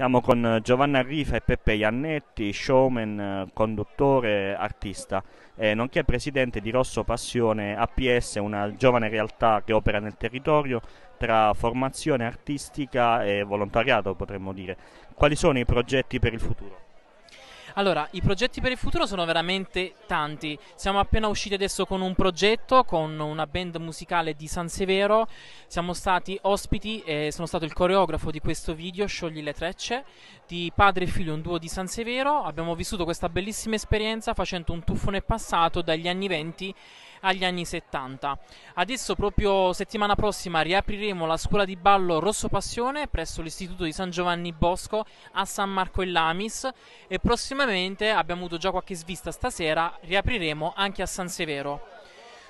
Siamo con eh, Giovanna Rifa e Peppe Iannetti, showman, eh, conduttore, artista, eh, nonché presidente di Rosso Passione APS, una giovane realtà che opera nel territorio tra formazione artistica e volontariato, potremmo dire. Quali sono i progetti per il futuro? Allora, i progetti per il futuro sono veramente tanti. Siamo appena usciti adesso con un progetto con una band musicale di San Severo. Siamo stati ospiti e sono stato il coreografo di questo video, Sciogli le trecce, di padre e figlio, un duo di San Severo. Abbiamo vissuto questa bellissima esperienza facendo un tuffone passato dagli anni 20 agli anni 70. Adesso proprio settimana prossima riapriremo la scuola di ballo Rosso Passione presso l'istituto di San Giovanni Bosco a San Marco in Lamis e prossimamente, abbiamo avuto già qualche svista stasera, riapriremo anche a San Severo.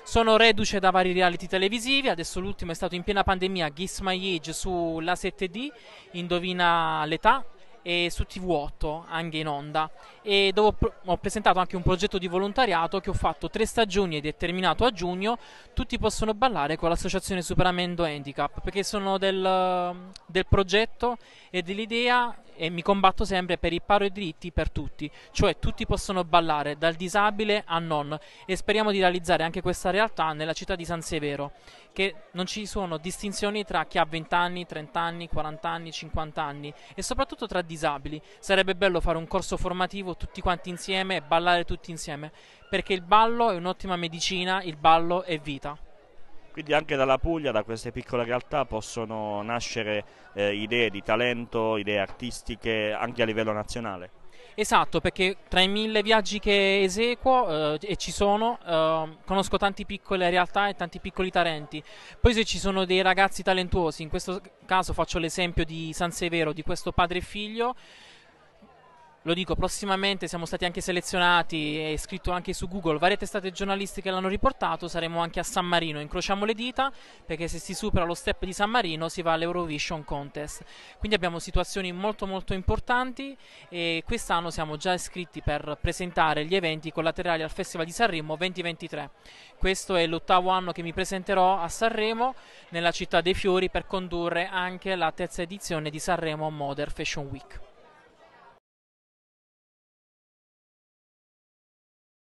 Sono reduce da vari reality televisivi, adesso l'ultimo è stato in piena pandemia Giss My Age sulla 7D, Indovina l'età, e su TV8 anche in onda e dove ho presentato anche un progetto di volontariato che ho fatto tre stagioni ed è terminato a giugno tutti possono ballare con l'associazione Superamento Handicap perché sono del, del progetto e dell'idea e mi combatto sempre per i pari diritti per tutti cioè tutti possono ballare dal disabile a non e speriamo di realizzare anche questa realtà nella città di San Severo che non ci sono distinzioni tra chi ha 20 anni, 30 anni, 40 anni, 50 anni e soprattutto tra disabili. Sarebbe bello fare un corso formativo tutti quanti insieme e ballare tutti insieme, perché il ballo è un'ottima medicina, il ballo è vita. Quindi anche dalla Puglia, da queste piccole realtà, possono nascere eh, idee di talento, idee artistiche anche a livello nazionale. Esatto, perché tra i mille viaggi che eseguo eh, e ci sono, eh, conosco tante piccole realtà e tanti piccoli talenti. Poi se ci sono dei ragazzi talentuosi, in questo caso faccio l'esempio di San Severo, di questo padre e figlio, lo dico, prossimamente siamo stati anche selezionati e scritto anche su Google, varie testate giornalistiche l'hanno riportato, saremo anche a San Marino, incrociamo le dita perché se si supera lo step di San Marino si va all'Eurovision Contest, quindi abbiamo situazioni molto molto importanti e quest'anno siamo già iscritti per presentare gli eventi collaterali al Festival di Sanremo 2023, questo è l'ottavo anno che mi presenterò a Sanremo nella città dei fiori per condurre anche la terza edizione di Sanremo Modern Fashion Week.